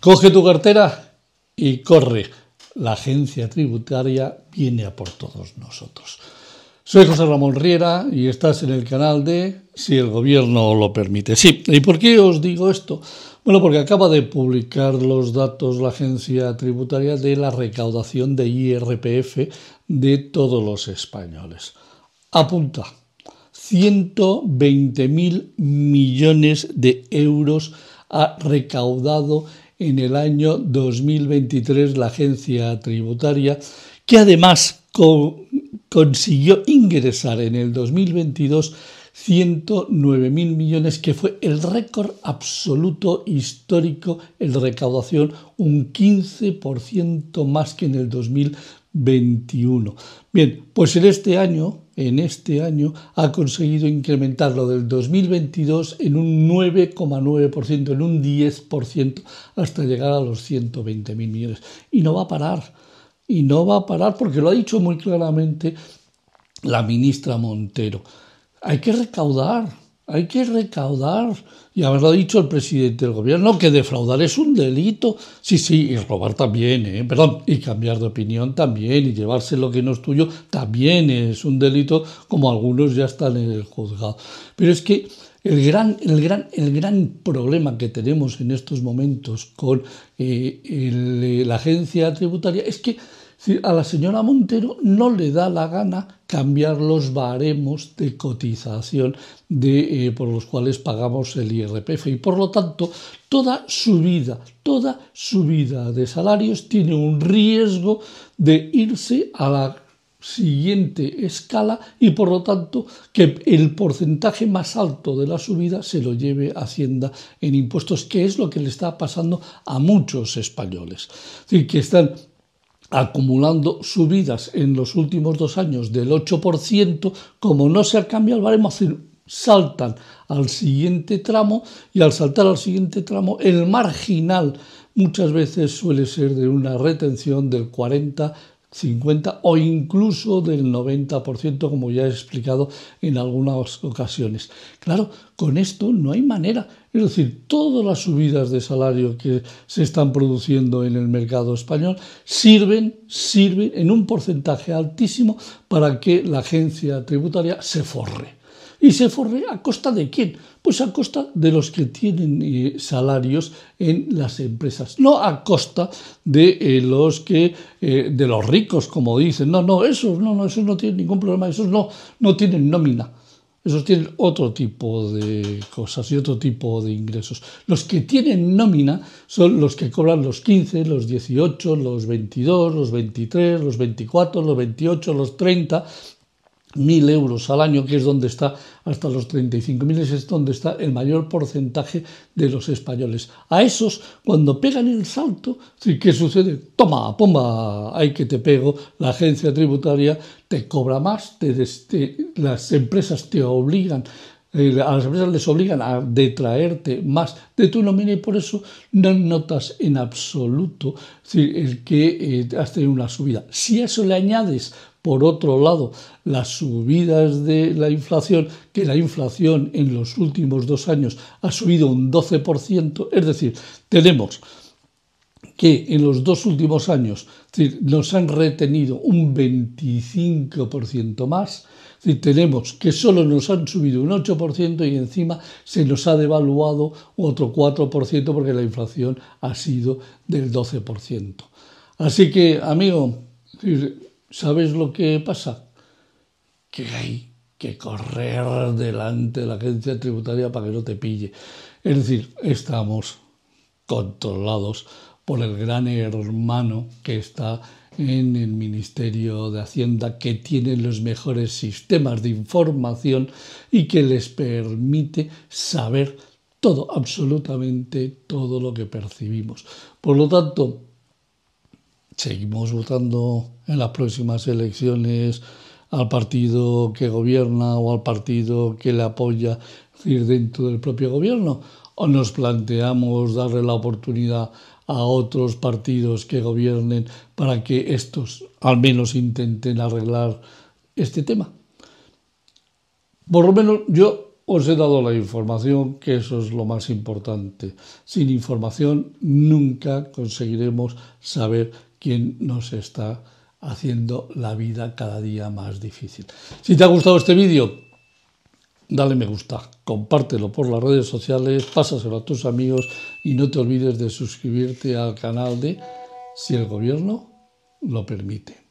Coge tu cartera y corre. La agencia tributaria viene a por todos nosotros. Soy José Ramón Riera y estás en el canal de Si el Gobierno lo permite. Sí, ¿y por qué os digo esto? Bueno, porque acaba de publicar los datos la agencia tributaria de la recaudación de IRPF de todos los españoles. Apunta, 120.000 millones de euros ha recaudado en el año 2023 la agencia tributaria, que además consiguió ingresar en el 2022 109.000 millones, que fue el récord absoluto histórico en recaudación, un 15% más que en el 2021. Bien, pues en este año, en este año ha conseguido incrementarlo del 2022 en un 9,9%, en un 10%, hasta llegar a los 120.000 millones. Y no va a parar, y no va a parar porque lo ha dicho muy claramente la ministra Montero. Hay que recaudar, hay que recaudar. Y haberlo dicho el presidente del gobierno, que defraudar es un delito. Sí, sí, y robar también, ¿eh? perdón, y cambiar de opinión también, y llevarse lo que no es tuyo también es un delito, como algunos ya están en el juzgado. Pero es que el gran, el gran, el gran problema que tenemos en estos momentos con eh, eh, la agencia tributaria es que a la señora Montero no le da la gana cambiar los baremos de cotización de, eh, por los cuales pagamos el IRPF y por lo tanto toda subida, toda subida de salarios tiene un riesgo de irse a la siguiente escala y por lo tanto que el porcentaje más alto de la subida se lo lleve Hacienda en impuestos, que es lo que le está pasando a muchos españoles. decir, que están acumulando subidas en los últimos dos años del 8%, como no se ha cambiado el baremo, saltan al siguiente tramo y al saltar al siguiente tramo el marginal muchas veces suele ser de una retención del 40 50 o incluso del 90%, como ya he explicado en algunas ocasiones. Claro, con esto no hay manera. Es decir, todas las subidas de salario que se están produciendo en el mercado español sirven, sirven en un porcentaje altísimo para que la agencia tributaria se forre. ¿Y se forre a costa de quién? Pues a costa de los que tienen eh, salarios en las empresas, no a costa de eh, los que eh, de los ricos, como dicen. No, no, esos no, no, esos no tienen ningún problema, esos no, no tienen nómina. Esos tienen otro tipo de cosas y otro tipo de ingresos. Los que tienen nómina son los que cobran los 15, los 18, los 22, los 23, los 24, los 28, los 30 mil euros al año, que es donde está, hasta los 35.000 es donde está el mayor porcentaje de los españoles. A esos, cuando pegan el salto, ¿qué sucede? Toma, pomba, hay que te pego, la agencia tributaria te cobra más, las empresas te obligan eh, a las empresas les obligan a detraerte más de tu nómina y por eso no notas en absoluto el que eh, has tenido una subida. Si a eso le añades, por otro lado, las subidas de la inflación, que la inflación en los últimos dos años ha subido un 12%, es decir, tenemos que en los dos últimos años nos han retenido un 25% más, tenemos que solo nos han subido un 8% y encima se nos ha devaluado otro 4% porque la inflación ha sido del 12%. Así que, amigo, ¿sabes lo que pasa? Que hay que correr delante de la agencia tributaria para que no te pille. Es decir, estamos controlados por el gran hermano que está en el Ministerio de Hacienda que tiene los mejores sistemas de información y que les permite saber todo, absolutamente todo lo que percibimos. Por lo tanto, seguimos votando en las próximas elecciones al partido que gobierna o al partido que le apoya dentro del propio gobierno o nos planteamos darle la oportunidad a otros partidos que gobiernen para que estos al menos intenten arreglar este tema. Por lo menos yo os he dado la información, que eso es lo más importante. Sin información nunca conseguiremos saber quién nos está haciendo la vida cada día más difícil. Si te ha gustado este vídeo, dale me gusta, compártelo por las redes sociales, pásaselo a tus amigos y no te olvides de suscribirte al canal de Si el Gobierno lo permite.